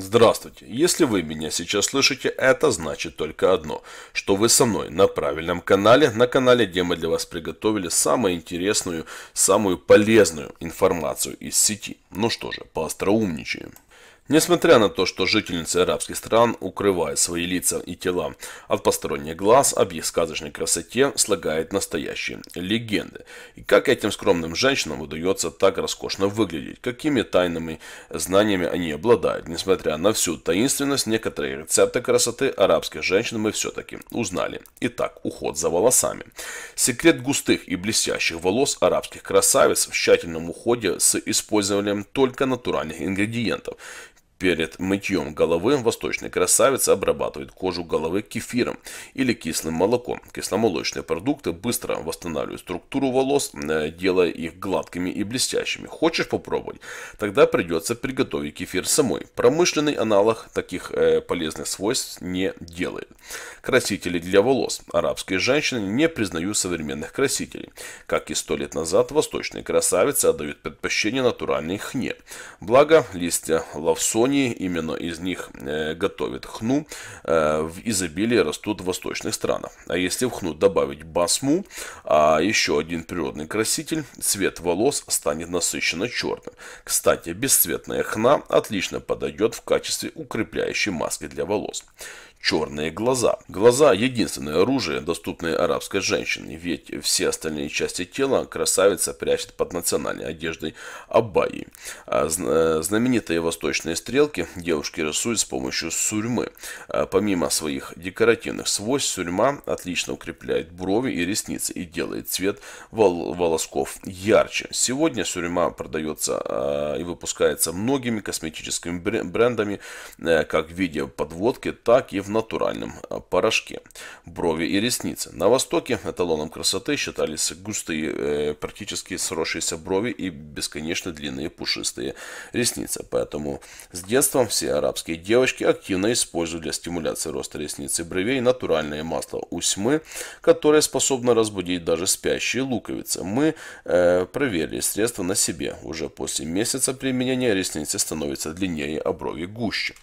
Здравствуйте. Если вы меня сейчас слышите, это значит только одно, что вы со мной на правильном канале, на канале, где мы для вас приготовили самую интересную, самую полезную информацию из сети. Ну что же, поостроумничаем. Несмотря на то, что жительницы арабских стран укрывают свои лица и тела от посторонних глаз, об их сказочной красоте слагает настоящие легенды. И как этим скромным женщинам удается так роскошно выглядеть, какими тайными знаниями они обладают. Несмотря на всю таинственность, некоторые рецепты красоты арабских женщин мы все-таки узнали. Итак, уход за волосами. Секрет густых и блестящих волос арабских красавиц в тщательном уходе с использованием только натуральных ингредиентов – Перед мытьем головы восточный красавец обрабатывает кожу головы кефиром или кислым молоком. Кисломолочные продукты быстро восстанавливают структуру волос, э, делая их гладкими и блестящими. Хочешь попробовать? Тогда придется приготовить кефир самой. Промышленный аналог таких э, полезных свойств не делает. Красители для волос. Арабские женщины не признают современных красителей. Как и сто лет назад, восточные красавицы отдают предпочтение натуральной хне. Благо, листья лавсони колонии, именно из них э, готовят хну, э, в изобилии растут в восточных странах. А если в хну добавить басму, а еще один природный краситель, цвет волос станет насыщенно черным. Кстати, бесцветная хна отлично подойдет в качестве укрепляющей маски для волос черные глаза. Глаза – единственное оружие, доступное арабской женщине, ведь все остальные части тела красавица прячет под национальной одеждой Абайи. А э, знаменитые восточные стрелки девушки рисуют с помощью сурьмы. А помимо своих декоративных свойств, сурьма отлично укрепляет брови и ресницы и делает цвет вол волосков ярче. Сегодня сурьма продается а, и выпускается многими косметическими брендами, э, как в виде подводки, так и в в натуральном э, порошке. Брови и ресницы. На Востоке эталоном красоты считались густые, э, практически сросшиеся брови и бесконечно длинные пушистые ресницы. Поэтому с детства все арабские девочки активно используют для стимуляции роста ресниц и бровей натуральное масло усьмы, которое способно разбудить даже спящие луковицы. Мы э, проверили средство на себе. Уже после месяца применения ресницы становятся длиннее, а брови гуще.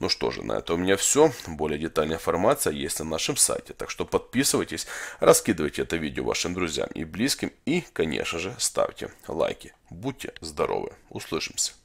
Ну что же, на это у меня все. Более более детальная информация есть на нашем сайте, так что подписывайтесь, раскидывайте это видео вашим друзьям и близким и, конечно же, ставьте лайки. Будьте здоровы, услышимся.